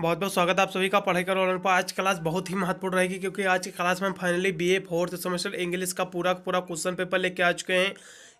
बहुत बहुत स्वागत है आप सभी का पढ़ाई करो और आज क्लास बहुत ही महत्वपूर्ण रहेगी क्योंकि आज की क्लास में finally BA fourth semester English का पूरा पूरा क्वेश्चन पेपर लेके आ चुके हैं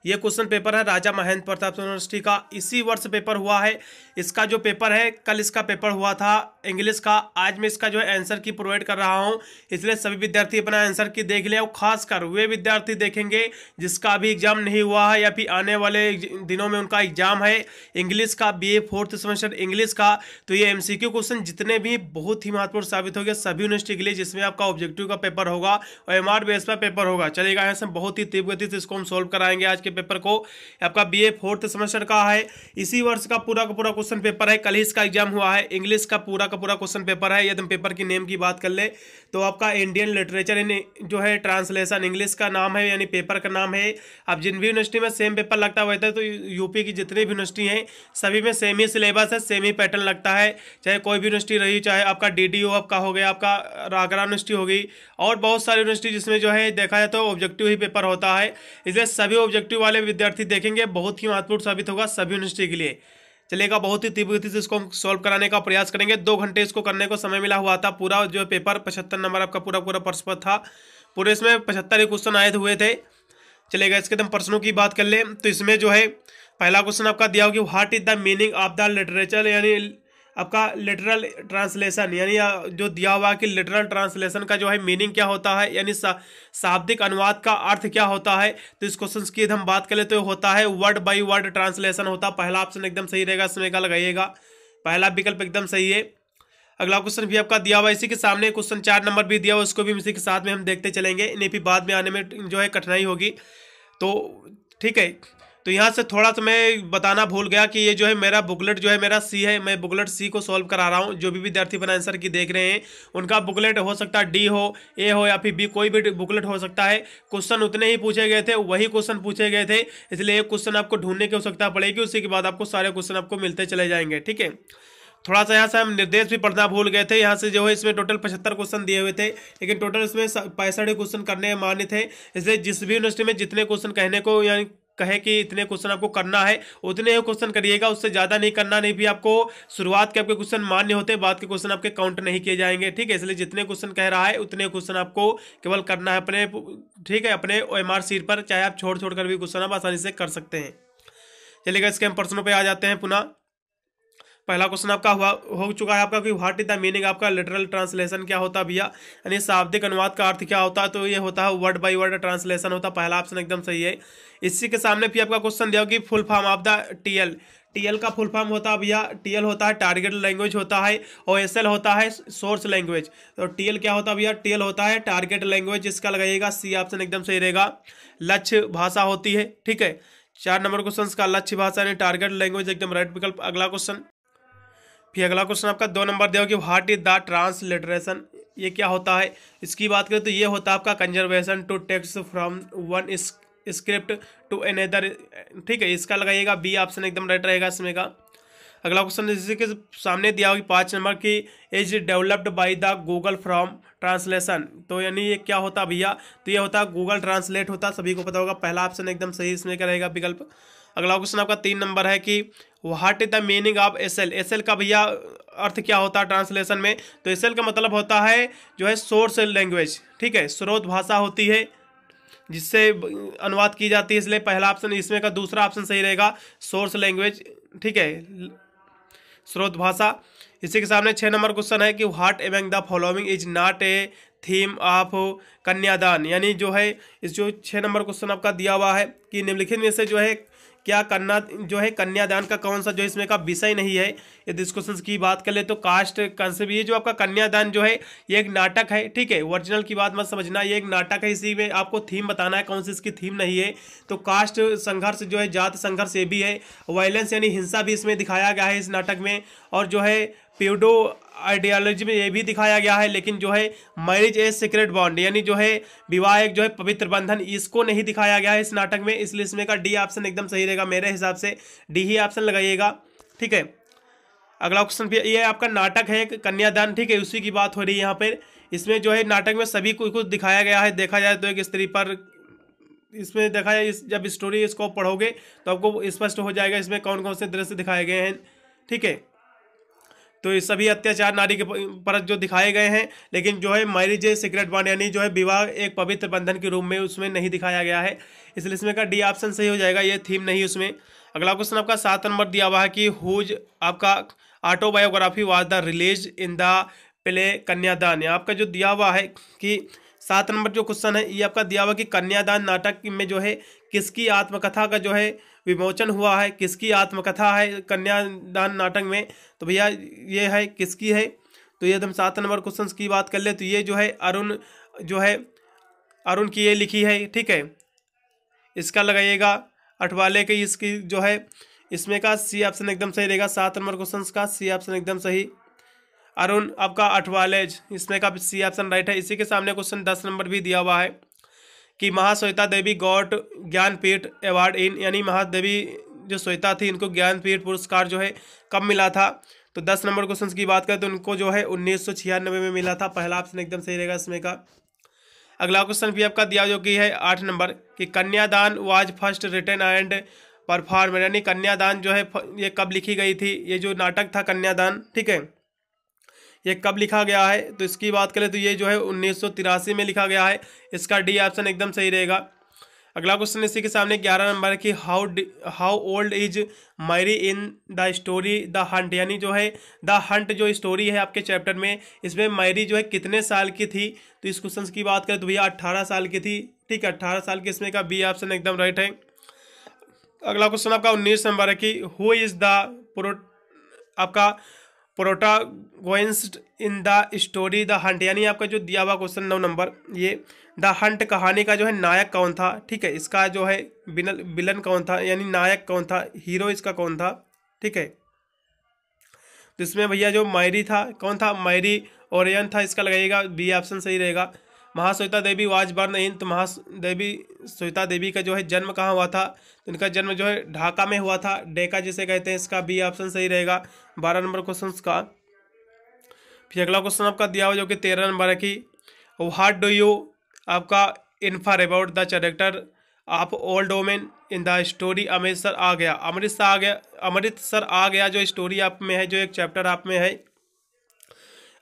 ये क्वेश्चन पेपर है राजा महेंद्र प्रताप यूनिवर्सिटी का इसी वर्ष पेपर हुआ है इसका जो पेपर है कल इसका पेपर हुआ था इंग्लिश का आज मैं इसका जो है आंसर की प्रोवाइड कर रहा हूँ इसलिए सभी विद्यार्थी अपना आंसर की देख लें और खासकर वे विद्यार्थी देखेंगे जिसका अभी एग्जाम नहीं हुआ है या फिर आने वाले दिनों में उनका एग्जाम है इंग्लिश का बी फोर्थ सेमेस्टर इंग्लिश का तो ये एम क्वेश्चन जितने भी बहुत ही महत्वपूर्ण साबित हो गए सभी यूनिवर्सिटी के लिए जिसमें आपका ऑब्जेक्टिव का पेपर होगा और एम बेस पर पेपर होगा चलेगा ऐसे बहुत ही तीव्र गति से इसको हम सोल्व कराएंगे आज के के पेपर को आपका बी ए फोर्थ सेमेस्टर का है इसी वर्ष का पूरा का पूरा क्वेश्चन पेपर है कल ही इसका एग्जाम हुआ है इंग्लिश का पूरा का पूरा क्वेश्चन पेपर है यदि हम पेपर की नेम की बात कर ले तो आपका इंडियन लिटरेचर इन जो है ट्रांसलेशन इंग्लिश का नाम है यानी पेपर का नाम है अब जिन भी यूनिवर्सिटी में सेम पेपर लगता हुआ था तो यूपी की जितनी भी यूनिवर्सिटी हैं सभी में सेम ही सिलेबस है सेम ही पैटर्न लगता है चाहे कोई भी यूनिवर्सिटी रही चाहे आपका डी डी आपका हो गया आपका आगरा यूनिवर्सिटी होगी और बहुत सारी यूनिवर्सिटी जिसमें जो है देखा जाए तो ऑब्जेक्टिव ही पेपर होता है इसलिए सभी ऑब्जेक्टिव वाले विद्यार्थी देखेंगे बहुत ही महत्वपूर्ण साबित होगा सभी यूनिवर्सिटी के लिए चलेगा बहुत ही तीव्र गति से इसको हम सॉल्व कराने का प्रयास करेंगे दो घंटे इसको करने को समय मिला हुआ था पूरा जो पेपर पचहत्तर नंबर आपका पूरा पूरा पर्स पर था पूरे इसमें पचहत्तर ही क्वेश्चन आए हुए थे चलेगा इसके तो हम प्रश्नों की बात कर लें तो इसमें जो है पहला क्वेश्चन आपका दिया होगा what is the meaning of the literature यानी आपका लिटरल ट्रांसलेशन यानी जो दिया हुआ कि लिटरल ट्रांसलेशन का जो है मीनिंग क्या होता है यानी शाब्दिक अनुवाद का अर्थ क्या होता है तो इस क्वेश्चन की हम बात करें तो होता है वर्ड बाई वर्ड ट्रांसलेशन होता पहला ऑप्शन एकदम सही रहेगा इसमें का लगाइएगा पहला विकल्प एकदम सही है अगला क्वेश्चन भी आपका दिया हुआ इसी के सामने क्वेश्चन चार नंबर भी दिया हुआ उसको भी इसी के साथ में हम देखते चलेंगे इन्हें भी बाद में आने में जो है कठिनाई होगी तो ठीक है तो यहाँ से थोड़ा सा तो मैं बताना भूल गया कि ये जो है मेरा बुकलेट जो है मेरा सी है मैं बुकलेट सी को सॉल्व करा रहा हूँ जो भी विद्यार्थी बना आंसर की देख रहे हैं उनका बुकलेट हो सकता है डी हो ए हो या फिर बी कोई भी बुकलेट हो सकता है क्वेश्चन उतने ही पूछे गए थे वही क्वेश्चन पूछे गए थे इसलिए एक क्वेश्चन आपको ढूंढने की आवश्यकता पड़ेगी उसी के बाद आपको सारे क्वेश्चन आपको मिलते चले जाएंगे ठीक है थोड़ा सा यहाँ से हम निर्देश भी पढ़ना भूल गए थे यहाँ से जो है इसमें टोटल पचहत्तर क्वेश्चन दिए हुए थे लेकिन टोटल इसमें पैंसठ क्वेश्चन करने मान्य थे इसलिए जिस भी यूनिवर्सिटी में जितने क्वेश्चन कहने को यानी कहें कि इतने क्वेश्चन आपको करना है उतने क्वेश्चन करिएगा उससे ज़्यादा नहीं करना नहीं भी आपको शुरुआत के आपके क्वेश्चन मान्य होते बाद के क्वेश्चन आपके काउंट नहीं किए जाएंगे ठीक है इसलिए जितने क्वेश्चन कह रहा है उतने क्वेश्चन आपको केवल करना है अपने ठीक है अपने एम सीट पर चाहे आप छोड़ छोड़ कर भी क्वेश्चन आप आसानी से कर सकते हैं चलिएगा इसके हम प्रश्नों पर आ जाते हैं पुनः पहला क्वेश्चन आपका हुआ हो चुका है आपका कि व्हाट इज द मीनिंग आपका लिटरल ट्रांसलेशन क्या होता है भैया यानी शाब्दिक अनुवाद का अर्थ क्या होता है तो ये होता है वर्ड बाई वर्ड ट्रांसलेशन होता है पहला ऑप्शन एकदम सही है इसी के सामने भी आपका क्वेश्चन दिया कि full form of the TL TL का फुल फॉर्म होता है भैया टीएल होता है टारगेट लैंग्वेज होता है और एल तो होता है सोर्स लैंग्वेज तो टीएल क्या होता है भैया टीएल होता है टारगेट लैंग्वेज इसका लगाइएगा सी ऑप्शन एकदम सही रहेगा लक्ष्य भाषा होती है ठीक है चार नंबर क्वेश्चन का लक्ष्य भाषा यानी टारगेट लैंग्वेज एकदम राइट विकल्प अगला क्वेश्चन फिर अगला क्वेश्चन आपका दो नंबर दिया कि व्हाट इज द ट्रांसलेटरेशन ये क्या होता है इसकी बात करें तो ये होता है आपका conservation to text from one script to another ठीक है इसका लगाइएगा बी ऑप्शन एकदम राइट रहेगा इसमें का अगला क्वेश्चन जैसे कि सामने दिया होगी पाँच नंबर की is developed by the Google from translation तो यानी ये क्या होता भैया तो ये होता गूगल ट्रांसलेट होता सभी को पता होगा पहला ऑप्शन एकदम सही इसमें क्या रहेगा विकल्प अगला क्वेश्चन आपका तीन नंबर है कि what is the meaning of S L S L का भैया अर्थ क्या होता है ट्रांसलेशन में तो एस एल का मतलब होता है जो है सोर्स लैंग्वेज ठीक है स्रोत भाषा होती है जिससे अनुवाद की जाती है इसलिए पहला ऑप्शन इसमें का दूसरा ऑप्शन सही रहेगा सोर्स लैंग्वेज ठीक है स्रोत भाषा इसी के सामने छः नंबर क्वेश्चन है कि what among the following is not a theme of Kanyadaan यानी जो है इस जो छः नंबर क्वेश्चन आपका दिया हुआ है कि निम्नलिखित में से जो है क्या कन्या जो है कन्यादान का कौन सा जो इसमें का विषय नहीं है यदि इस क्वेश्चन की बात कर ले तो कास्ट कंसेप्ट ये जो आपका कन्यादान जो है ये एक नाटक है ठीक है ओरिजिनल की बात मत समझना ये एक नाटक है इसी में आपको थीम बताना है कौन सी इसकी थीम नहीं है तो कास्ट संघर्ष जो है जात संघर्ष ये भी है वायलेंस यानी हिंसा भी इसमें दिखाया गया है इस नाटक में और जो है प्यूडो आइडियोलॉजी में ये भी दिखाया गया है लेकिन जो है मैरिज ए सीक्रेट बॉन्ड यानी जो है विवाह एक जो है पवित्र बंधन इसको नहीं दिखाया गया है इस नाटक में इसलिए इसमें का डी ऑप्शन एकदम सही रहेगा मेरे हिसाब से डी ही ऑप्शन लगाइएगा ठीक है अगला क्वेश्चन ये आपका नाटक है कन्यादान ठीक है उसी की बात हो रही है यहाँ पर इसमें जो है नाटक में सभी कुछ कुछ दिखाया गया है देखा जाए तो एक स्त्री पर इसमें देखा जाए इस, जब स्टोरी इसको पढ़ोगे तो आपको स्पष्ट हो जाएगा इसमें कौन कौन से दृश्य दिखाए गए हैं ठीक है तो ये सभी अत्याचार नारी के पर जो दिखाए गए हैं लेकिन जो है मैरिज सिगरेट बॉन्ड यानी जो है विवाह एक पवित्र बंधन के रूप में उसमें नहीं दिखाया गया है इसलिए इसमें का डी ऑप्शन सही हो जाएगा ये थीम नहीं उसमें अगला क्वेश्चन आपका सात नंबर दिया हुआ है कि हुज आपका autobiography was the release in the play Kanyadaan आपका जो दिया हुआ है कि सात नंबर जो क्वेश्चन है ये आपका दिया हुआ कि कन्यादान नाटक में जो है किसकी आत्मकथा का जो है विमोचन हुआ है किसकी आत्मकथा है कन्यादान नाटक में तो भैया ये है किसकी है तो यदि हम सात नंबर क्वेश्चन की बात कर ले तो ये जो है अरुण जो है अरुण की ये लिखी है ठीक है इसका लगाइएगा अठवाले की इसकी जो है इसमें का सी ऑप्शन एकदम सही रहेगा सात नंबर क्वेश्चन का सी ऑप्शन एकदम सही अरुण आपका अठवालेज इसमें का सी ऑप्शन राइट है इसी के सामने क्वेश्चन दस नंबर भी दिया हुआ है कि Mahasweta Devi got Jnanpith award in यानी महादेवी जो श्वेता थी इनको ज्ञानपीठ पुरस्कार जो है कब मिला था तो दस नंबर क्वेश्चन की बात करें तो इनको जो है उन्नीस में मिला था पहला ऑप्शन एकदम सही रहेगा इसमें का अगला क्वेश्चन भी आपका दिया जो कि है आठ नंबर कि Kanyadaan was first return and perform यानी कन्यादान जो है ये कब लिखी गई थी ये जो नाटक था कन्यादान ठीक है ये कब लिखा गया है तो इसकी बात करें तो ये जो है उन्नीस में लिखा गया है इसका डी ऑप्शन एकदम सही रहेगा अगला क्वेश्चन इसी के सामने ग्यारह नंबर की how how old is Mayri in the story the hunt यानी जो है द हंट जो स्टोरी है आपके चैप्टर में इसमें मायरी जो है कितने साल की थी तो इस क्वेश्चन की बात करें तो भैया अट्ठारह साल की थी ठीक है अट्ठारह साल की इसमें का बी ऑप्शन एकदम राइट है अगला क्वेश्चन आपका उन्नीस नंबर है कि हु इज़ द प्रो आपका protagonist in the story the hunt यानी आपका जो दिया हुआ क्वेश्चन नौ नंबर ये द हंट कहानी का जो है नायक कौन था ठीक है इसका जो है बिनल बिलन कौन था यानी नायक कौन था हीरो इसका कौन था ठीक है तो इसमें भैया जो मायरी था कौन था मायरी ओरियन था इसका लगाइएगा बी ऑप्शन सही रहेगा महाश्वेता देवी वाजबर्न तो इंत देवी सविता देवी का जो है जन्म कहाँ हुआ था तो इनका जन्म जो है ढाका में हुआ था डेका जिसे कहते हैं इसका बी ऑप्शन सही रहेगा बारह नंबर क्वेश्चन का फिर अगला क्वेश्चन आपका दिया हुआ जो कि तेरह नंबर की हाट डू यू आपका इन्फर अबाउट द कैरेक्टर आप old women in the story Amritsar आ गया अमृतसर आ गया अमृतसर आ गया जो स्टोरी आप में है जो एक चैप्टर आप में है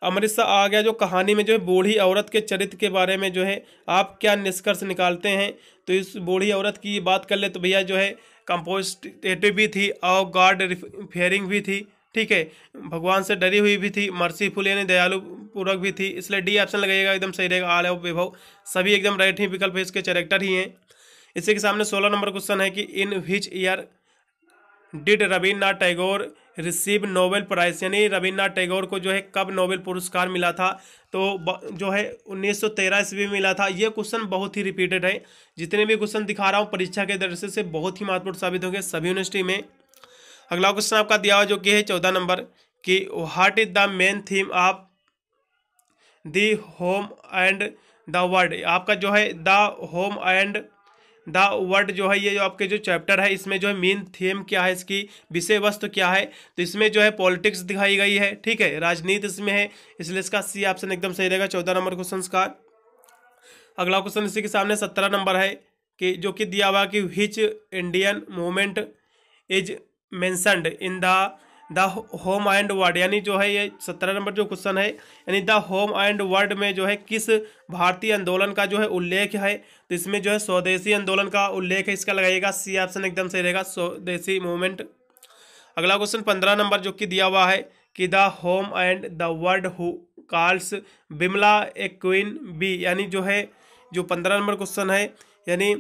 अमृतसर आ गया जो कहानी में जो है बूढ़ी औरत के चरित्र के बारे में जो है आप क्या निष्कर्ष निकालते हैं तो इस बूढ़ी औरत की बात कर ले तो भैया जो है कंपोस्टेटिव भी थी और गार्ड फेयरिंग भी थी ठीक है भगवान से डरी हुई भी थी मर्सीफुल यानी दयालु पूर्वक भी थी इसलिए डी ऑप्शन लगेगा एकदम सही रहेगा आल विभव सभी एकदम राइट ही विकल्प इसके चैरेक्टर ही हैं इसी के सामने सोलह नंबर क्वेश्चन है कि in which year did Rabindranath Tagore receive Nobel prize यानी रविन्द्रनाथ टैगोर को जो है कब नोबेल पुरस्कार मिला था तो जो है 1913 ईस्वी में मिला था ये क्वेश्चन बहुत ही रिपीटेड है जितने भी क्वेश्चन दिखा रहा हूँ परीक्षा के दृष्टि से बहुत ही महत्वपूर्ण साबित होंगे सभी यूनिवर्सिटी में अगला क्वेश्चन आपका दिया हुआ जो कि है चौदह नंबर कि what is the main theme of the home and the world आपका जो है the home and the word जो है ये जो आपके जो चैप्टर है इसमें जो है मेन थीम क्या है इसकी विषय वस्तु तो क्या है तो इसमें जो है पॉलिटिक्स दिखाई गई है ठीक है राजनीति इसमें है इसलिए इसका सी ऑप्शन एकदम सही रहेगा चौदह नंबर क्वेश्चन का अगला क्वेश्चन इसी के सामने सत्रह नंबर है कि जो कि दिया हुआ कि which Indian movement is mentioned in the the home and word यानी जो है ये सत्रह नंबर जो क्वेश्चन है यानी द होम एंड वर्ड में जो है किस भारतीय आंदोलन का जो है उल्लेख है तो इसमें जो है स्वदेशी आंदोलन का उल्लेख है इसका लगाइएगा सी ऑप्शन एकदम सही रहेगा स्वदेशी मूवमेंट अगला क्वेश्चन पंद्रह नंबर जो कि दिया हुआ है कि the home and the word who calls Bimala a queen bee यानी जो है जो पंद्रह नंबर क्वेश्चन है यानी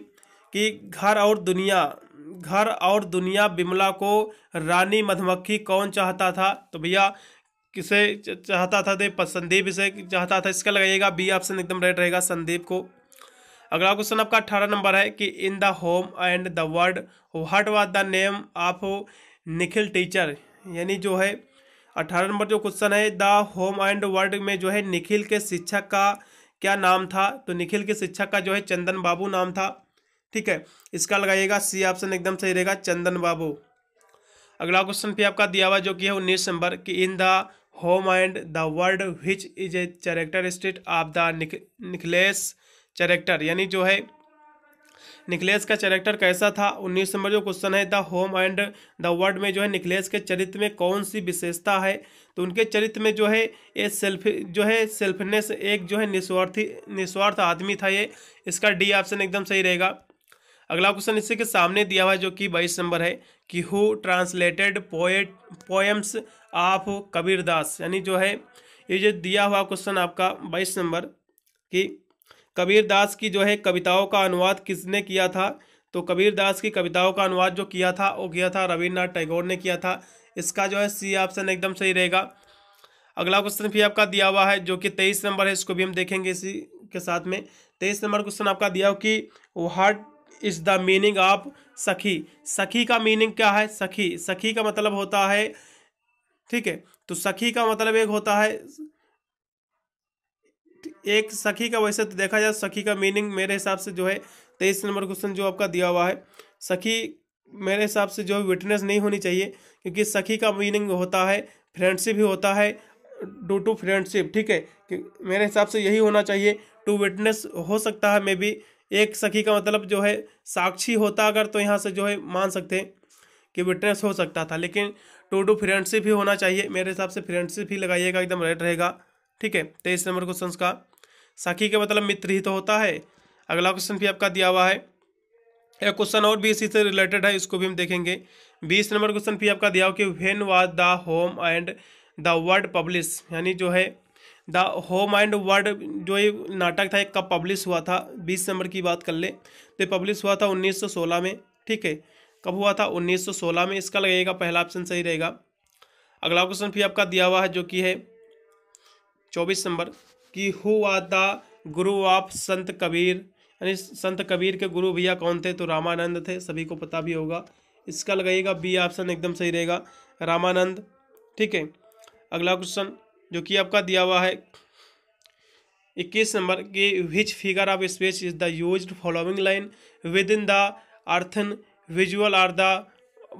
कि घर और दुनिया घर और दुनिया बिमला को रानी मधुमक्खी कौन चाहता था तो भैया किसे चाहता था दे संदीप इसे चाहता था इसका लगाइएगा बी ऑप्शन एकदम राइट रहेगा संदीप को अगला क्वेश्चन आपका अठारह नंबर है कि in the home and the world what was the name of Nikhil teacher यानी जो है अठारह नंबर जो क्वेश्चन है द होम एंड वर्ल्ड में जो है निखिल के शिक्षक का क्या नाम था तो निखिल के शिक्षक का जो है चंदन बाबू नाम था ठीक है इसका लगाइएगा सी ऑप्शन एकदम सही रहेगा चंदन बाबू अगला क्वेश्चन भी आपका दिया हुआ जो कि है उन्नीस नंबर कि in the home and the world which is a character state of the Nikhil's character यानी जो है निकलेस का चैरेक्टर कैसा था उन्नीस नंबर जो क्वेश्चन है the home and the world में जो है निकलेस के चरित्र में कौन सी विशेषता है तो उनके चरित्र में जो है ये सेल्फ जो है सेल्फनेस एक जो है निस्वार्थी निस्वार्थ आदमी था ये इसका डी ऑप्शन एकदम सही रहेगा अगला क्वेश्चन इसी के सामने दिया हुआ है जो कि बाईस नंबर है कि who translated poet poems of Kabirdas यानी जो है ये जो दिया हुआ क्वेश्चन आपका बाईस नंबर कि कबीरदास की जो है कविताओं का अनुवाद किसने किया था तो कबीरदास की कविताओं का अनुवाद जो किया था वो किया था रविन्द्रनाथ टैगोर ने किया था इसका जो है सी ऑप्शन एकदम सही रहेगा अगला क्वेश्चन भी आपका दिया हुआ है जो कि तेईस नंबर है इसको भी हम देखेंगे इसी के साथ में तेईस नंबर क्वेश्चन आपका दिया हो कि what is the meaning of sakhi sakhi का मीनिंग क्या है सखी सखी का मतलब होता है ठीक है तो सखी का मतलब एक होता है एक सखी का वैसे तो देखा जाए सखी का मीनिंग मेरे हिसाब से जो है तेईस नंबर क्वेश्चन जो आपका दिया हुआ है सखी मेरे हिसाब से जो है विटनेस नहीं होनी चाहिए क्योंकि सखी का मीनिंग होता है फ्रेंडशिप ही होता है डू टू फ्रेंडशिप ठीक है मेरे हिसाब से यही होना चाहिए टू विटनेस हो सकता है मे बी एक सखी का मतलब जो है साक्षी होता अगर तो यहाँ से जो है मान सकते कि विटनेस हो सकता था लेकिन टू टू फ्रेंडशिप ही होना चाहिए मेरे हिसाब से फ्रेंडशिप ही लगाइएगा एकदम राइट रहेगा ठीक है तेईस नंबर क्वेश्चन का साखी का मतलब मित्र ही तो होता है अगला क्वेश्चन भी आपका दिया हुआ है एक क्वेश्चन और भी इसी से रिलेटेड है इसको भी हम देखेंगे बीस नंबर क्वेश्चन भी आपका दिया हो कि when was the home and the word publish यानी जो है द होम एंड वर्ड जो ये नाटक था एक कब पब्लिश हुआ था बीस नंबर की बात कर ले तो ये पब्लिश हुआ था 1916 में ठीक है कब हुआ था 1916 में इसका लगेगा पहला ऑप्शन सही रहेगा अगला क्वेश्चन फिर आपका दिया हुआ है जो कि है चौबीस नंबर कि who are the guru of Sant Kabir यानी संत कबीर के गुरु भैया कौन थे तो रामानंद थे सभी को पता भी होगा इसका लगाइएगा बी ऑप्शन एकदम सही रहेगा रामानंद ठीक है अगला क्वेश्चन जो कि आपका दिया हुआ है इक्कीस नंबर के which figure of space is the use following line with in the earthen visual are the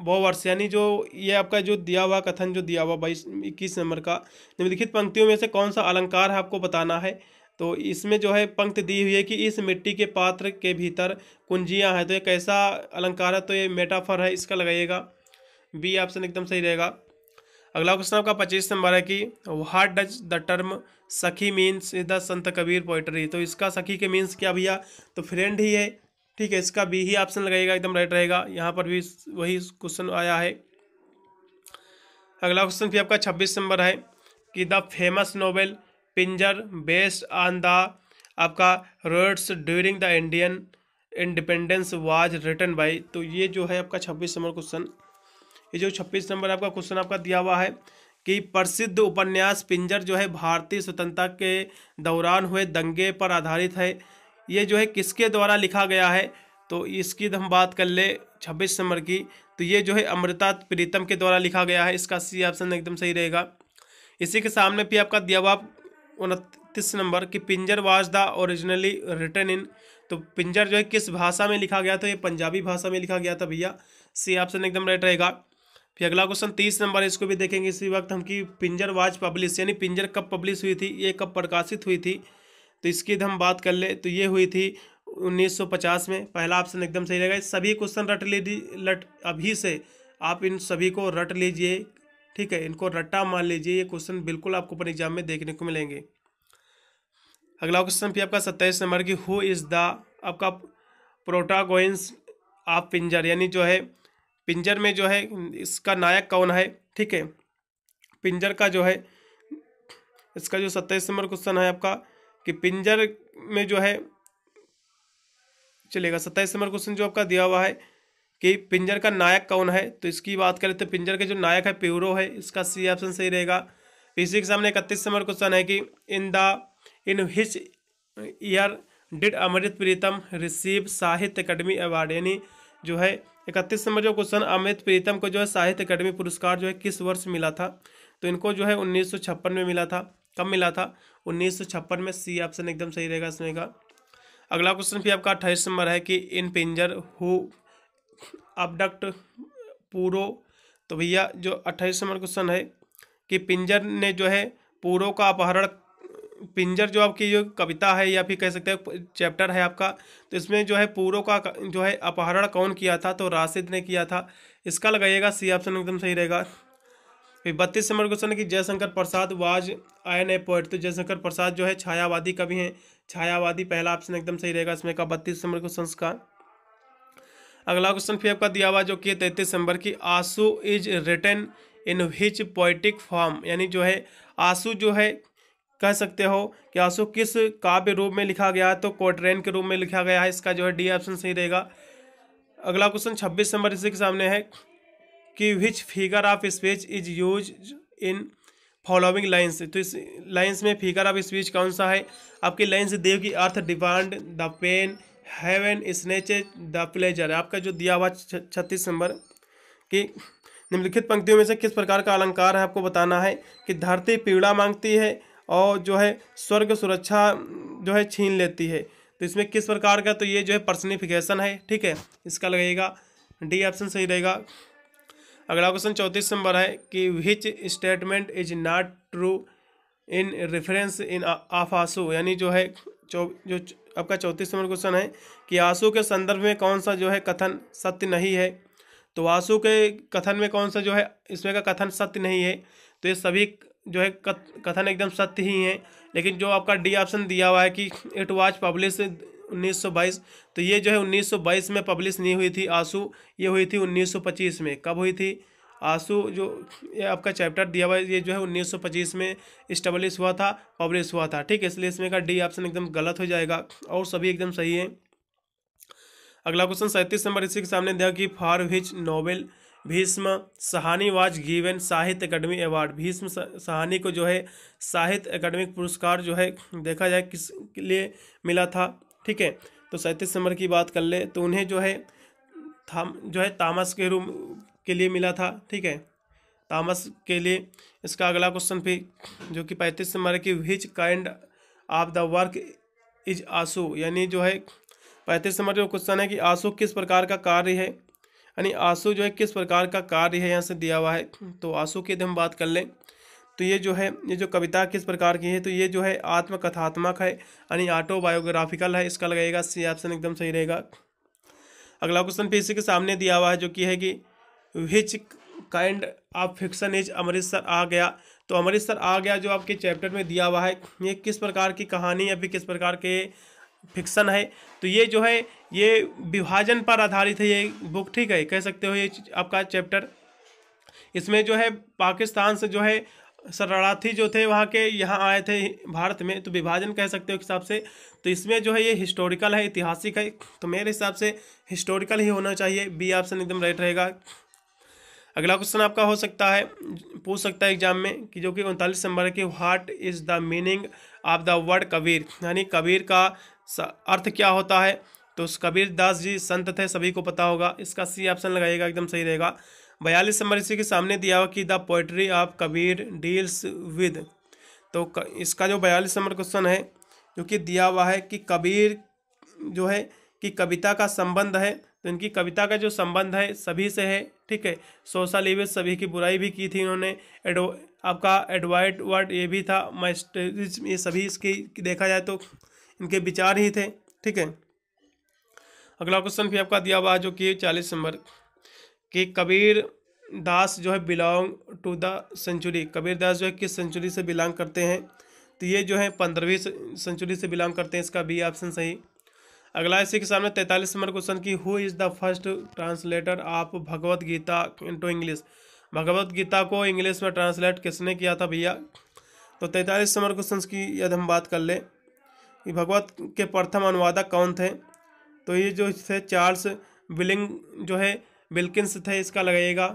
verse यानी जो ये आपका जो दिया हुआ कथन जो दिया हुआ बाईस इक्कीस नंबर का निम्नलिखित पंक्तियों में से कौन सा अलंकार है आपको बताना है तो इसमें जो है पंक्ति दी हुई है कि इस मिट्टी के पात्र के भीतर कुंजियाँ हैं तो ये कैसा अलंकार है तो ये मेटाफर है इसका लगाइएगा बी ऑप्शन एकदम सही रहेगा अगला क्वेश्चन आपका पच्चीस नंबर है कि what does the term sakhi means is the Sant Kabir poetry तो इसका सखी के मीन्स क्या भैया तो फ्रेंड ही है ठीक है इसका बी ही ऑप्शन लगेगा एकदम राइट रहेगा यहाँ पर भी वही क्वेश्चन आया है अगला क्वेश्चन भी आपका छब्बीस नंबर है कि the famous novel Pinjar based on the आपका roads during the Indian independence was written by तो ये जो है आपका छब्बीस नंबर क्वेश्चन ये जो छब्बीस नंबर आपका क्वेश्चन आपका दिया हुआ है कि प्रसिद्ध उपन्यास पिंजर जो है भारतीय स्वतंत्रता के दौरान हुए दंगे पर आधारित है ये जो है किसके द्वारा लिखा गया है तो इसकी हम बात कर ले छब्बीस नंबर की तो ये जो है अमृता प्रीतम के द्वारा लिखा गया है इसका सी ऑप्शन एकदम सही रहेगा इसी के सामने भी आपका दिया हुआ उनतीस नंबर कि Pinjar was the originally return in तो पिंजर जो है किस भाषा में लिखा गया था ये पंजाबी भाषा में लिखा गया था भैया सी ऑप्शन एकदम राइट रहेगा फिर अगला क्वेश्चन तीस नंबर इसको भी देखेंगे इसी वक्त हम की पिंजर वाच पब्लिश यानी पिंजर कब पब्लिश हुई थी ये कब प्रकाशित हुई थी तो इसकी हम बात कर ले तो ये हुई थी 1950 में पहला ऑप्शन एकदम सही रहेगा सभी क्वेश्चन रट लीजिए रट अभी से आप इन सभी को रट लीजिए ठीक है इनको रट्टा मान लीजिए ये क्वेश्चन बिल्कुल आपको अपने एग्जाम में देखने को मिलेंगे अगला क्वेश्चन फिर आपका सत्ताईस नंबर की हु इज़ द आपका प्रोटागोइंस ऑफ पिंजर यानी जो है पिंजर में जो है इसका नायक कौन है ठीक है पिंजर का जो है इसका जो सत्ताईस नंबर क्वेश्चन है आपका कि पिंजर में जो है चलेगा सत्ताईस नंबर क्वेश्चन जो आपका दिया हुआ है कि पिंजर का नायक कौन है तो इसकी बात करें तो पिंजर के जो नायक है प्यूरो है इसका सी ऑप्शन सही रहेगा इसी के सामने इकतीस नंबर क्वेश्चन है कि in the in which year did Amrit Pritam receive Sahitya Akademi award यानी जो है इकतीस नंबर जो क्वेश्चन अमित प्रीतम को जो है साहित्य अकेडमी पुरस्कार जो है किस वर्ष मिला था तो इनको जो है उन्नीस में मिला था कब मिला था उन्नीस में सी ऑप्शन एकदम सही रहेगा इसमें का अगला क्वेश्चन फिर आपका अट्ठाईस नंबर है कि इन पिंजर हु अबडक्ट पूरो तो भैया जो अट्ठाईस नंबर क्वेश्चन है कि पिंजर ने जो है पूरो का अपहरण पिंजर जो आपकी जो कविता है या फिर कह सकते हैं चैप्टर है आपका तो इसमें जो है पूरों का जो है अपहरण कौन किया था तो राशिद ने किया था इसका लगाइएगा सी ऑप्शन एकदम सही रहेगा फिर बत्तीस नंबर क्वेश्चन है कि Jaishankar Prasad was an a poet तो जयशंकर प्रसाद जो है छायावादी कवि हैं छायावादी पहला ऑप्शन एकदम सही रहेगा इसमें का बत्तीस नंबर क्वेश्चन का अगला क्वेश्चन फिर आपका दिया हुआ जो कि तैतीस नंबर की Aansu is return in which poetic form यानी जो है आंसू जो है कह सकते हो कि आंसू किस काव्य रूप में लिखा गया है तो कोट्रेन के रूप में लिखा गया है इसका जो है डी ऑप्शन सही रहेगा अगला क्वेश्चन छब्बीस नंबर इसी के सामने है कि which figure of speech is use in following lines तो इस लाइन्स में फिगर ऑफ स्पीच कौन सा है आपकी लाइन्स देव की earth demand the pain heaven snatch the pleasure आपका जो दिया हुआ छत्तीस नंबर कि निम्नलिखित पंक्तियों में से किस प्रकार का अलंकार है आपको बताना है कि धरती पीड़ा मांगती है और जो है स्वर्ग सुरक्षा जो है छीन लेती है तो इसमें किस प्रकार का तो ये जो है पर्सनिफिकेशन है ठीक है इसका लगेगा डी ऑप्शन सही रहेगा अगला क्वेश्चन चौंतीस नंबर है कि which statement is not true in reference in of Aansu यानी जो है चो, जो आपका चौंतीस नंबर क्वेश्चन है कि आंसू के संदर्भ में कौन सा जो है कथन सत्य नहीं है तो आंसू के कथन में कौन सा जो है इसमें का कथन सत्य नहीं है तो ये सभी जो है कथन एकदम सत्य ही है लेकिन जो आपका डी ऑप्शन दिया हुआ है कि इट वॉज पब्लिश 1922 तो ये जो है 1922 में पब्लिश नहीं हुई थी आंसू ये हुई थी 1925 में कब हुई थी आंसू जो ये आपका चैप्टर दिया हुआ है ये जो है 1925 में इस्टब्लिश हुआ था पब्लिश हुआ था ठीक है इसलिए इसमें का डी ऑप्शन एकदम गलत हो जाएगा और सभी एकदम सही है अगला क्वेश्चन सैंतीस नंबर इसी के सामने दिया कि for which novel Bhisham Sahni was given Sahitya Akademi award Bhisham Sahni को जो है साहित्य अकेडमिक पुरस्कार जो है देखा जाए किस लिए मिला था ठीक है तो सैंतीस नंबर की बात कर ले तो उन्हें जो है थाम जो है तामस के रूम के लिए मिला था ठीक है तामस के लिए इसका अगला क्वेश्चन भी जो कि पैंतीस नंबर की which kind of the work is Aansu यानी जो है पैंतीस नंबर जो क्वेश्चन है कि आंसू किस प्रकार का कार्य है यानी आंसू जो है किस प्रकार का कार्य है यहाँ से दिया हुआ है तो आंसू की यदि हम बात कर लें तो ये जो है ये जो कविता किस प्रकार की है तो ये जो है आत्मकथात्मक है यानी ऑटोबायोग्राफिकल है इसका लगेगा सी ऑप्शन एकदम सही रहेगा अगला क्वेश्चन फिर इसी के सामने दिया हुआ है जो कि है कि which kind of fiction is Amritsar आ गया तो अमृतसर आ गया जो आपके चैप्टर में दिया हुआ है ये किस प्रकार की कहानी या फिर किस प्रकार के फिक्सन है तो ये जो है ये विभाजन पर आधारित है ये बुक ठीक है कह सकते हो ये आपका चैप्टर इसमें जो है पाकिस्तान से जो है शरणार्थी जो थे वहाँ के यहाँ आए थे भारत में तो विभाजन कह सकते हो एक हिसाब से तो इसमें जो है ये हिस्टोरिकल है ऐतिहासिक है तो मेरे हिसाब से हिस्टोरिकल ही होना चाहिए बी ऑप्शन एकदम राइट रहेगा अगला क्वेश्चन आपका हो सकता है पूछ सकता है एग्जाम में कि जो कि उनतालीस नंबर की what is the meaning of the word Kabir यानी कबीर का अर्थ क्या होता है तो कबीर दास जी संत थे सभी को पता होगा इसका सी ऑप्शन लगाइएगा एकदम सही रहेगा बयालीस नंबर इसी के सामने दिया हुआ कि the poetry of Kabir deals with तो इसका जो बयालीस नंबर क्वेश्चन है जो कि दिया हुआ है कि कबीर जो है कि कविता का संबंध है तो इनकी कविता का जो संबंध है सभी से है ठीक है सोशल इवेज सभी की बुराई भी की थी इन्होंने एडो आपका एडवाइट वर्ड ये भी था मैस्टरिज्म ये सभी इसकी देखा जाए तो इनके विचार ही थे ठीक है अगला क्वेश्चन भी आपका दिया हुआ जो कि चालीस नंबर कि कबीर दास जो है belong to the century Kabir Das जो है किस सेंचुरी से बिलोंग करते हैं तो ये जो है पंद्रहवीं सेंचुरी से बिलोंग करते हैं इसका बी ऑप्शन सही अगला इसी के सामने तैंतालीस नंबर क्वेश्चन की who is the first translator of Bhagavad Gita to English Bhagavad Gita को इंग्लिश में ट्रांसलेट किसने किया था भैया तो तैंतालीस नंबर क्वेश्चन की यदि हम बात कर लें कि भगवत के प्रथम अनुवादक कौन थे तो ये जो थे चार्ल्स बिलिंग जो है बिल्किंस थे इसका लगाइएगा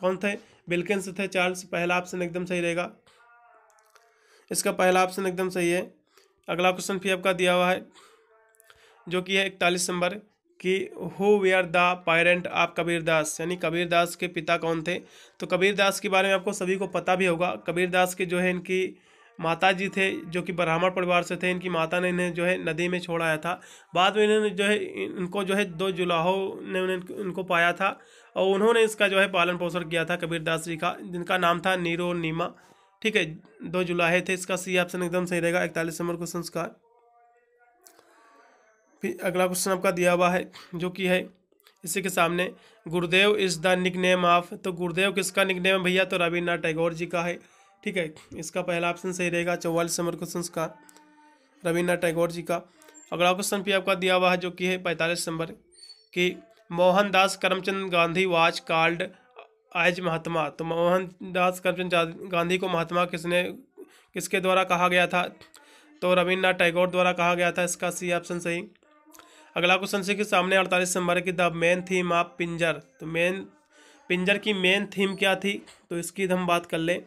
कौन थे बिल्किंस थे चार्ल्स पहला ऑप्शन एकदम सही रहेगा इसका पहला ऑप्शन एकदम सही है अगला क्वेश्चन फिर आपका दिया हुआ है जो कि है इकतालीस नंबर कि who were the parent of Kabirdas यानी कबीरदास के पिता कौन थे तो कबीरदास के बारे में आपको सभी को पता भी होगा कबीरदास के जो है इनकी माता जी थे जो कि ब्राह्मण परिवार से थे इनकी माता ने इन्हें जो है नदी में छोड़ाया था बाद में इन्होंने जो है इनको जो है दो जुलाहों ने उन्हें इनको पाया था और उन्होंने इसका जो है पालन पोषण किया था कबीरदास जी का जिनका नाम था नीरो और नीमा ठीक है दो जुलाहे थे इसका सी ऑप्शन एकदम सही रहेगा इकतालीस नंबर क्वेश्चन का फिर अगला क्वेश्चन आपका दिया हुआ है जो कि है इसी के सामने Gurudev is the nickname of तो गुरुदेव किसका निक है भैया तो रविन्द्रनाथ टैगोर जी का है ठीक है इसका पहला ऑप्शन सही रहेगा चौवालीस नंबर क्वेश्चन का रविन्द्रनाथ टैगोर जी का अगला क्वेश्चन भी आपका दिया हुआ है जो कि है पैंतालीस नंबर कि Mohandas Karamchand Gandhi was called as Mahatma तो मोहनदास करमचंद गांधी को महात्मा किसने किसके द्वारा कहा गया था तो रविन्द्रनाथ टैगोर द्वारा कहा गया था इसका सी ऑप्शन सही अगला क्वेश्चन सीखिए सामने अड़तालीस नंबर की the main theme of Pinjar तो मेन पिंजर की मेन थीम क्या थी तो इसकी हम बात कर लें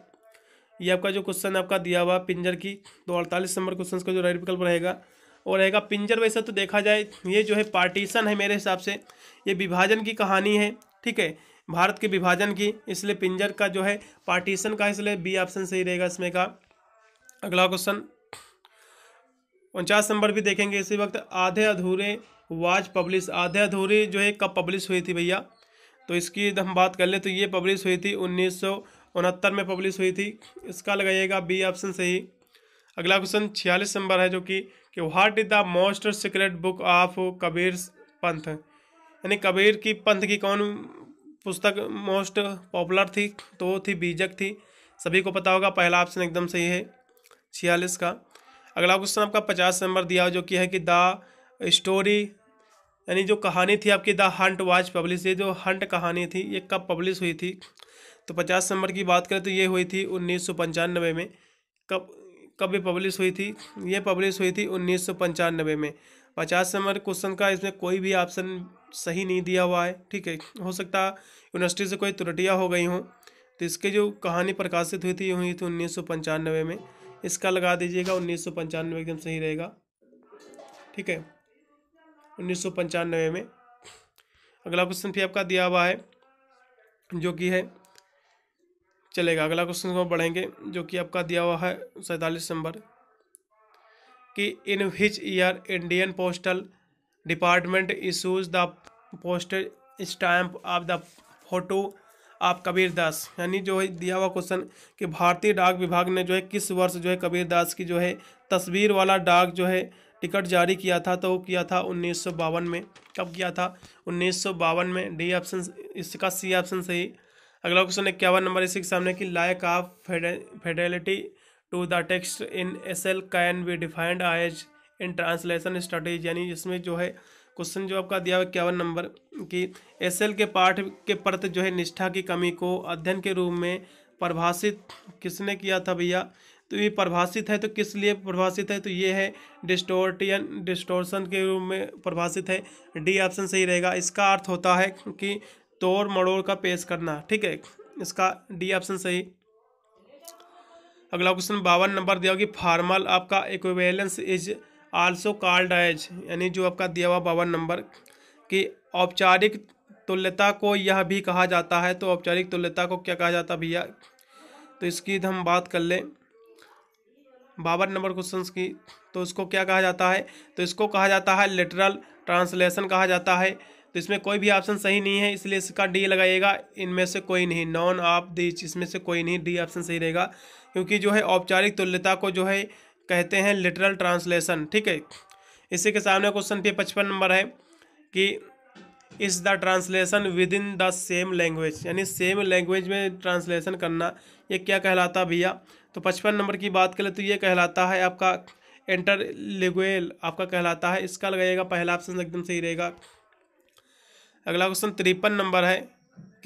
ये आपका जो क्वेश्चन आपका दिया हुआ पिंजर की तो अड़तालीस नंबर क्वेश्चन का जो राइट विकल्प रहेगा और रहेगा पिंजर वैसा तो देखा जाए ये जो है पार्टीशन है मेरे हिसाब से ये विभाजन की कहानी है ठीक है भारत के विभाजन की इसलिए पिंजर का जो है पार्टीशन का इसलिए बी ऑप्शन सही रहेगा इसमें का अगला क्वेश्चन उनचास नंबर भी देखेंगे इसी वक्त आधे अधूरे वाज पब्लिश आधे अधूरे जो है कब पब्लिश हुई थी भैया तो इसकी हम बात कर ले तो ये पब्लिश हुई थी उन्नीस सौ उनहत्तर में पब्लिश हुई थी इसका लगाइएगा बी ऑप्शन सही अगला क्वेश्चन छियालीस नंबर है जो कि कि what is the most secret book of Kabir Panth यानी कबीर की पंथ की कौन पुस्तक मोस्ट पॉपुलर थी तो थी बीजक थी सभी को पता होगा पहला ऑप्शन एकदम सही है छियालीस का अगला क्वेश्चन आपका पचास नंबर दिया जो कि है कि द स्टोरी यानी जो कहानी थी आपकी द हंट वाच पब्लिश ये जो हंट कहानी थी ये कब पब्लिश हुई थी तो पचास नंबर की बात करें तो ये हुई थी उन्नीस में कब कब ये पब्लिश हुई थी ये पब्लिश हुई थी उन्नीस में पचास नंबर क्वेश्चन का इसमें कोई भी ऑप्शन सही नहीं दिया हुआ है ठीक है हो सकता यूनिवर्सिटी से कोई त्रुटियाँ हो गई हों तो इसके जो कहानी प्रकाशित हुई थी हुई थी उन्नीस में इसका लगा दीजिएगा उन्नीस एकदम सही रहेगा ठीक है उन्नीस में अगला क्वेश्चन फिर आपका दिया हुआ है जो कि है चलेगा अगला क्वेश्चन को बढ़ेंगे जो कि आपका दिया हुआ है सैंतालीस नंबर कि in which year Indian postal department issues the postal stamp of the photo आप कबीर दास यानी जो है दिया हुआ क्वेश्चन कि भारतीय डाक विभाग ने जो है किस वर्ष जो है कबीर दास की जो है तस्वीर वाला डाक जो है टिकट जारी किया था तो किया था उन्नीस में कब किया था उन्नीस में डी ऑप्शन इसका सी ऑप्शन सही अगला क्वेश्चन इक्यावन नंबर इसी के सामने कि like of fidelity to the text in S L can be defined as in translation studies यानी इसमें जो है क्वेश्चन जो आपका दिया हुआ इक्यावन नंबर कि एस एल के पाठ के प्रति जो है निष्ठा की कमी को अध्ययन के रूप में परिभाषित किसने किया था भैया तो ये परिभाषित है तो किस लिए परिभाषित है तो ये है डिस्टोर्टियन डिस्टोर्सन के रूप में परिभाषित है डी ऑप्शन सही रहेगा इसका अर्थ होता है कि तोड़ मड़ोड़ का पेश करना ठीक है इसका डी ऑप्शन सही अगला क्वेश्चन बावन नंबर दिया कि फार्मल आपका equivalence is also called as यानी जो आपका दिया हुआ बावन नंबर कि औपचारिक तुल्यता को यह भी कहा जाता है तो औपचारिक तुल्यता को क्या कहा जाता भैया तो इसकी हम बात कर लें बावन नंबर क्वेश्चन की तो इसको क्या कहा जाता है तो इसको कहा जाता है लिटरल ट्रांसलेशन कहा जाता है तो इसमें कोई भी ऑप्शन सही नहीं है इसलिए इसका डी लगाइएगा इनमें से कोई नहीं नॉन ऑफ दिस इसमें से कोई नहीं डी ऑप्शन सही रहेगा क्योंकि जो है औपचारिक तुल्यता को जो है कहते हैं लिटरल ट्रांसलेशन ठीक है इसी के सामने क्वेश्चन पे पचपन नंबर है कि इस the translation with in the same language यानी सेम लैंग्वेज में ट्रांसलेशन करना ये क्या कहलाता भैया तो पचपन नंबर की बात करें तो ये कहलाता है आपका इंटरलिगुएल आपका कहलाता है इसका लगाइएगा पहला ऑप्शन एकदम सही रहेगा अगला क्वेश्चन तिरपन नंबर है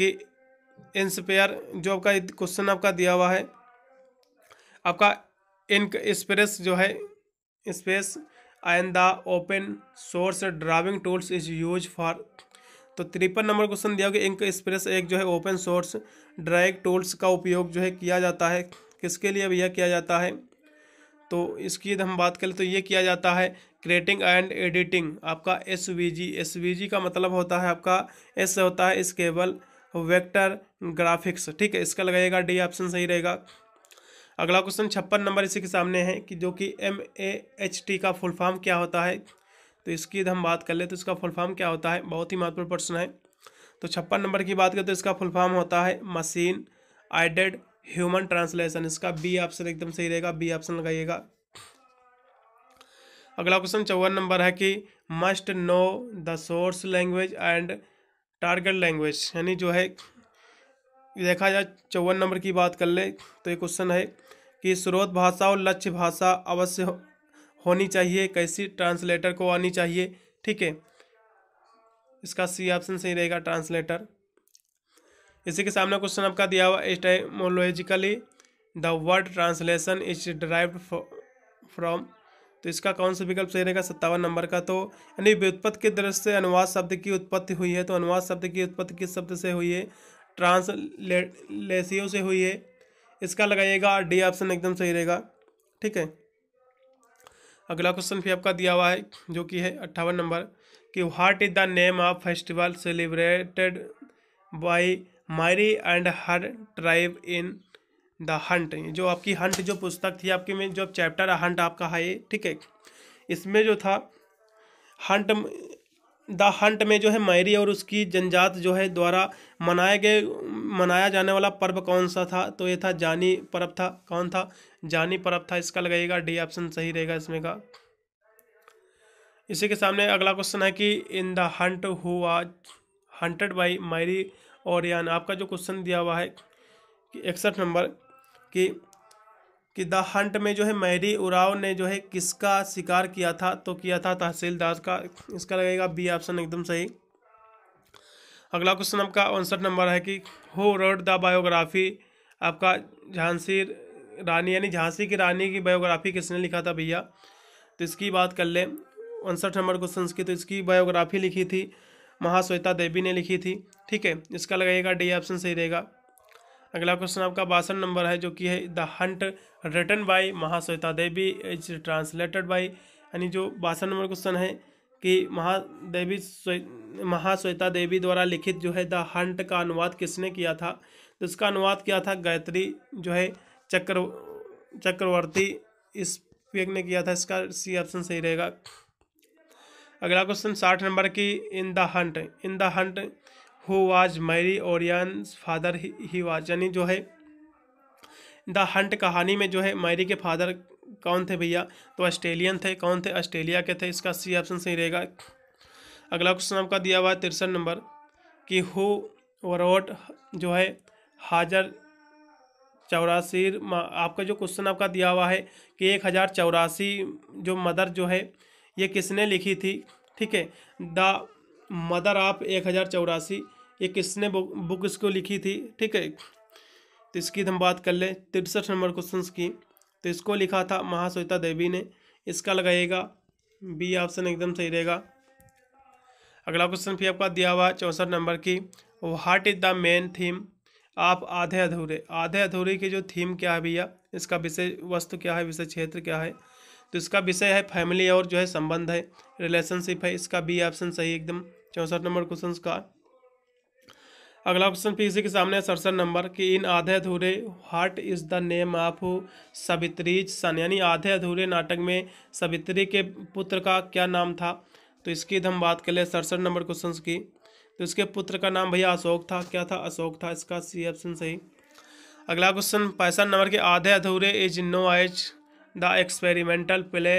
कि इंस्पेयर जो आपका क्वेश्चन आपका दिया हुआ है आपका इन स्पेस जो है space and the open source drawing tools is used for तो तिरपन नंबर क्वेश्चन दिया कि इंक स्प्रेस एक जो है ओपन सोर्स ड्रैग टूल्स का उपयोग जो है किया जाता है किसके लिए भैया किया जाता है तो इसकी हम बात करें तो ये किया जाता है क्रिएटिंग एंड एडिटिंग आपका S V G S V G का मतलब होता है आपका एस होता है स्केबल वेक्टर ग्राफिक्स ठीक है इसका लगाइएगा डी ऑप्शन सही रहेगा अगला क्वेश्चन छप्पन नंबर इसी के सामने है कि जो कि एम ए एच टी का फुल फॉर्म क्या होता है तो इसकी हम बात कर ले तो इसका फुल फॉर्म क्या होता है बहुत ही महत्वपूर्ण प्रश्न है तो छप्पन नंबर की बात करें तो इसका फुल फॉर्म होता है मशीन आइडेड ह्यूमन ट्रांसलेशन इसका बी ऑप्शन एकदम सही रहेगा बी ऑप्शन लगाइएगा अगला क्वेश्चन चौवन नंबर है कि must know the source language and target language यानी जो है देखा जाए चौवन नंबर की बात कर ले तो ये क्वेश्चन है कि स्रोत भाषा और लक्ष्य भाषा अवश्य होनी चाहिए कैसी ट्रांसलेटर को आनी चाहिए ठीक है इसका सी ऑप्शन सही रहेगा ट्रांसलेटर इसी के सामने क्वेश्चन आपका दिया हुआ etymologically the word translation is derived from तो इसका कौन सा विकल्प सही रहेगा सत्तावन नंबर का तो यानी व्युत्पत्त के दृष्टि से अनुवाद शब्द की उत्पत्ति हुई है तो अनुवाद शब्द की उत्पत्ति किस शब्द से हुई है ट्रांसलेसियो से हुई है इसका लगाइएगा डी ऑप्शन एकदम सही रहेगा ठीक है अगला क्वेश्चन फिर आपका दिया हुआ है जो कि है अट्ठावन नंबर कि what is the name of festival celebrated by Mary and her tribe in the hunt जो आपकी हंट जो पुस्तक थी आपके में जो चैप्टर हंट आपका है ये ठीक है इसमें जो था हंट द हंट में जो है मैरी और उसकी जनजात जो है द्वारा मनाए गए मनाया जाने वाला पर्व कौन सा था तो ये था जानी पर्व था कौन था जानी पर्व था इसका लगाइएगा डी ऑप्शन सही रहेगा इसमें का इसी के सामने अगला क्वेश्चन है कि in the hunt who hunted by Mary और यान आपका जो क्वेश्चन दिया हुआ है कि इकसठ नंबर कि कि द हंट में जो है मैरी उराव ने जो है किसका शिकार किया था तो किया था तहसीलदार का इसका लगेगा बी ऑप्शन एकदम सही अगला क्वेश्चन आपका उनसठ नंबर है कि हो रोड द बायोग्राफी आपका झांसी रानी यानी झांसी की रानी की बायोग्राफी किसने लिखा था भैया तो इसकी बात कर लें उनसठ नंबर क्वेश्चन की तो इसकी बायोग्राफी लिखी थी महाश्वेता देवी ने लिखी थी ठीक है इसका लगाइएगा डी ऑप्शन सही रहेगा अगला क्वेश्चन आपका बासठ नंबर है जो कि है the hunt written by Mahasweta Devi is translated by यानी जो बासठ नंबर क्वेश्चन है कि महादेवी महाश्वेता देवी द्वारा लिखित जो है द हंट का अनुवाद किसने किया था तो इसका अनुवाद किया था गायत्री जो है चक्र चक्रवर्ती इस ने किया था इसका सी ऑप्शन सही रहेगा अगला क्वेश्चन साठ नंबर की in the hunt in the hunt who was Mary और फादर ही वाज यानी जो है द हंट कहानी में जो है मैरी के फादर कौन थे भैया तो ऑस्ट्रेलियन थे कौन थे ऑस्ट्रेलिया के थे इसका सी ऑप्शन सही रहेगा अगला क्वेश्चन आपका दिया हुआ है तिरसठ नंबर कि हु वरोट जो है हाजर चौरासी आपका जो क्वेश्चन आपका दिया हुआ है कि एक हज़ार चौरासी जो मदर जो है ये किसने लिखी थी ठीक है द मदर ऑफ एक हज़ार चौरासी ये किसने बुक, बुक इसको लिखी थी ठीक है तो इसकी हम बात कर लें तिरसठ नंबर क्वेश्चन की तो इसको लिखा था महाश्वेता देवी ने इसका लगाइएगा बी ऑप्शन एकदम सही रहेगा अगला क्वेश्चन फिर आपका दिया हुआ चौंसठ नंबर की what is the main theme आप आधे अधूरे आधे अधूरे की जो थीम क्या है भैया इसका विषय वस्तु क्या है विषय क्षेत्र क्या है तो इसका विषय है फैमिली और जो है संबंध है रिलेशनशिप है इसका बी ऑप्शन सही एकदम चौंसठ नंबर क्वेश्चन का अगला क्वेश्चन फिर इसी के सामने सड़सठ नंबर कि in Aadhe Adhure heart is the name of Savitri son यानी आधे अधूरे नाटक में सवित्री के पुत्र का क्या नाम था तो इसकी हम बात कर ले सड़सठ नंबर क्वेश्चन की तो इसके पुत्र का नाम भैया अशोक था क्या था अशोक था इसका सी ऑप्शन सही अगला क्वेश्चन पैंसठ नंबर के Aadhe Adhure is known as the experimental play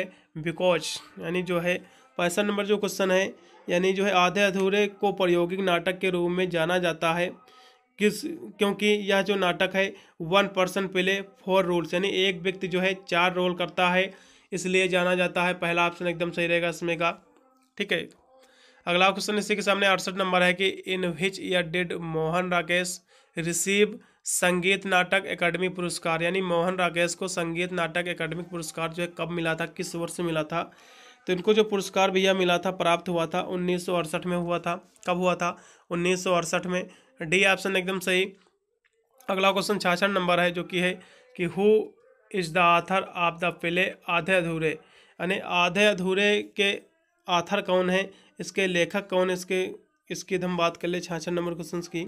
because यानी जो है पैंसठ नंबर जो क्वेश्चन है यानी जो है आधे अधूरे को प्रायोगिक नाटक के रूप में जाना जाता है किस क्योंकि यह जो नाटक है one person play four roles यानी एक व्यक्ति जो है चार रोल करता है इसलिए जाना जाता है पहला ऑप्शन एकदम सही रहेगा इसमें का ठीक है अगला क्वेश्चन इसी के सामने अड़सठ नंबर है कि इन विच या डेड मोहन राकेश रिसीव संगीत नाटक अकेडमी पुरस्कार यानी मोहन राकेश को संगीत नाटक अकेडमी पुरस्कार जो है कब मिला था किस वर्ष मिला था तो इनको जो पुरस्कार भैया मिला था प्राप्त हुआ था उन्नीस में हुआ था कब हुआ था उन्नीस में डी ऑप्शन एकदम सही अगला क्वेश्चन छाछ नंबर है जो कि है कि who is the author of the play Aadhe Adhure यानी आधे अधूरे के आथर कौन है इसके लेखक कौन इसके इसकी हम बात कर ले छाछ नंबर क्वेश्चन की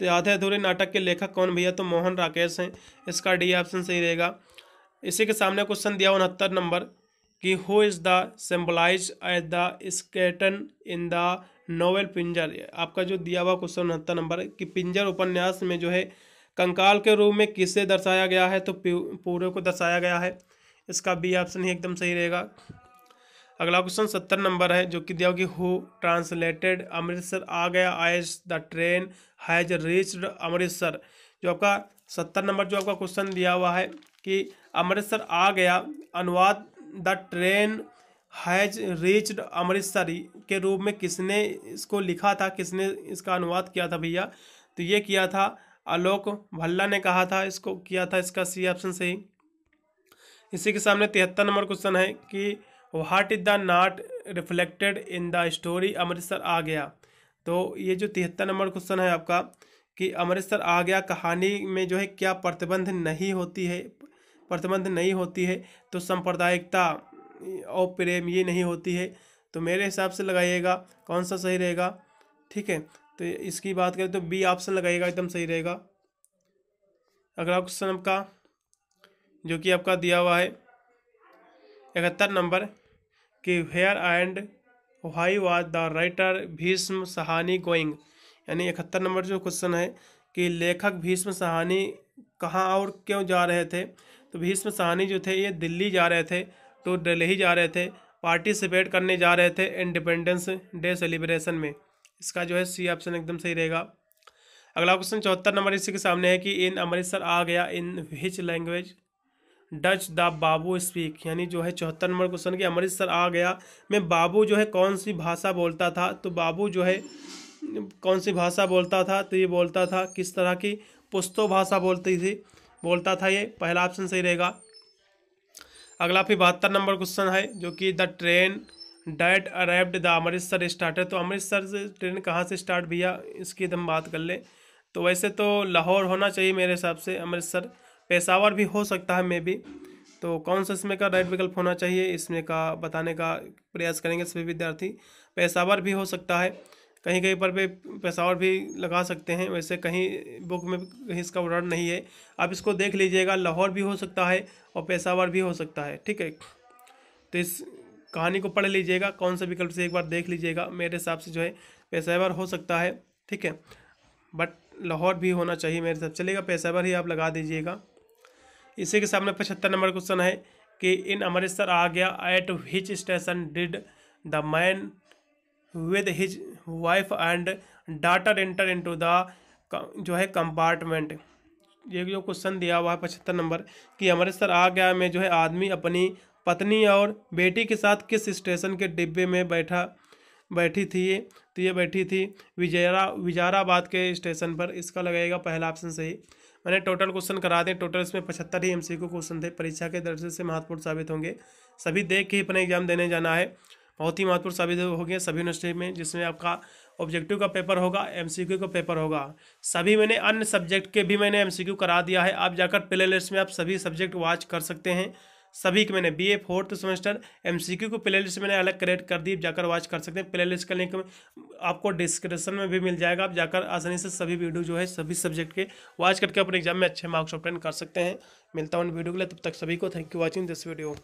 तो आधे अधूरे नाटक के लेखक कौन भैया तो मोहन राकेश हैं इसका डी ऑप्शन सही रहेगा इसी के सामने क्वेश्चन दिया उनहत्तर नंबर कि who is the symbolise as the skeleton in the novel Pinjar आपका जो दिया हुआ क्वेश्चन उनहत्तर नंबर कि पिंजर उपन्यास में जो है कंकाल के रूप में किसे दर्शाया गया है तो पूरे को दर्शाया गया है इसका बी ऑप्शन ही एकदम सही रहेगा अगला क्वेश्चन सत्तर नंबर है जो कि दिया कि हु ट्रांसलेटेड अमृतसर आ गया as the train has reached Amritsar जो आपका सत्तर नंबर जो आपका क्वेश्चन दिया हुआ है कि अमृतसर आ गया अनुवाद the train has reached Amritsar के रूप में किसने इसको लिखा था किसने इसका अनुवाद किया था भैया तो ये किया था आलोक भल्ला ने कहा था इसको किया था इसका सी ऑप्शन सही इसी के सामने तिहत्तर नंबर क्वेश्चन है कि what is the not reflected in the story Amritsar आ गया तो ये जो तिहत्तर नंबर क्वेश्चन है आपका कि अमृतसर आ गया कहानी में जो है क्या प्रतिबंध नहीं होती है प्रतिबंध नहीं होती है तो सांप्रदायिकता और प्रेम ये नहीं होती है तो मेरे हिसाब से लगाइएगा कौन सा सही रहेगा ठीक है तो इसकी बात करें तो बी ऑप्शन लगाइएगा एकदम सही रहेगा अगला क्वेश्चन आपका जो कि आपका दिया हुआ है इकहत्तर नंबर कि where and why was the writer Bhisham Sahni going यानी इकहत्तर नंबर जो क्वेश्चन है कि लेखक भीष्म सहानी कहाँ और क्यों जा रहे थे तो भीष्म साहनी जो थे ये दिल्ली जा रहे थे तो दिल्ली जा रहे थे पार्टिसिपेट करने जा रहे थे इंडिपेंडेंस डे सेलिब्रेशन में इसका जो है सी ऑप्शन एकदम सही रहेगा अगला क्वेश्चन चौहत्तर नंबर इसी के सामने है कि इन अमृतसर आ गया in which language does the babu speak यानी जो है चौहत्तर नंबर क्वेश्चन कि अमृतसर आ गया में बाबू जो है कौन सी भाषा बोलता था तो बाबू जो है कौन सी भाषा बोलता था तो ये बोलता था किस तरह की पुस्तो भाषा बोलती थी बोलता था ये पहला ऑप्शन सही रहेगा अगला फिर बहत्तर नंबर क्वेश्चन है जो कि the train that arrived the Amritsar है तो अमृतसर से ट्रेन कहाँ से स्टार्ट भैया इसकी हम बात कर लें तो वैसे तो लाहौर होना चाहिए मेरे हिसाब से अमृतसर पेशावर भी हो सकता है मे बी तो कौन सा इसमें का राइट विकल्प होना चाहिए इसमें का बताने का प्रयास करेंगे सभी विद्यार्थी पेशावर भी हो सकता है कहीं कहीं पर भी पैसा और भी लगा सकते हैं वैसे कहीं बुक में कहीं इसका वर्ण नहीं है आप इसको देख लीजिएगा लाहौर भी हो सकता है और पेशावर भी हो सकता है ठीक है तो इस कहानी को पढ़ लीजिएगा कौन से विकल्प से एक बार देख लीजिएगा मेरे हिसाब से जो है पेशावर हो सकता है ठीक है बट लाहौर भी होना चाहिए मेरे हिसाब चलेगा पेशावर ही आप लगा दीजिएगा इसी के सामने पचहत्तर नंबर क्वेश्चन है कि इन अमृतसर आ गया at which station did the man with his wife and daughter enter into the जो है कंपार्टमेंट ये जो क्वेश्चन दिया हुआ है पचहत्तर नंबर कि अमृतसर आ गया में जो है आदमी अपनी पत्नी और बेटी के साथ किस स्टेशन के डिब्बे में बैठा बैठी थी तो ये बैठी थी विजयरा विजाराबाद के स्टेशन पर इसका लगाएगा पहला ऑप्शन सही मैंने टोटल क्वेश्चन करा दें टोटल इसमें पचहत्तर ही एमसीक्यू क्वेश्चन थे परीक्षा के दर्जे से महत्वपूर्ण साबित होंगे सभी देख के अपने एग्जाम देने जाना है बहुत ही महत्वपूर्ण साबित हो गया सभी यूनिवर्सिटी में जिसमें आपका ऑब्जेक्टिव का पेपर होगा एम का पेपर होगा सभी मैंने अन्य सब्जेक्ट के भी मैंने एम करा दिया है आप जाकर प्ले लिस्ट में आप सभी सब्जेक्ट वॉच कर सकते हैं सभी के मैंने B A fourth semester M C Q को प्ले लिस्ट मैंने अलग क्रिएट कर दी जाकर वॉच कर सकते हैं प्ले लिस्ट का लिंक आपको डिस्क्रिप्शन में भी मिल जाएगा आप जाकर आसानी से सभी वीडियो जो है सभी सब्जेक्ट के वॉच करके अपने एग्जाम में अच्छे मार्क्स ऑप्टेन कर सकते हैं मिलता हूँ वीडियो के लिए तब तक सभी को thank you watching this video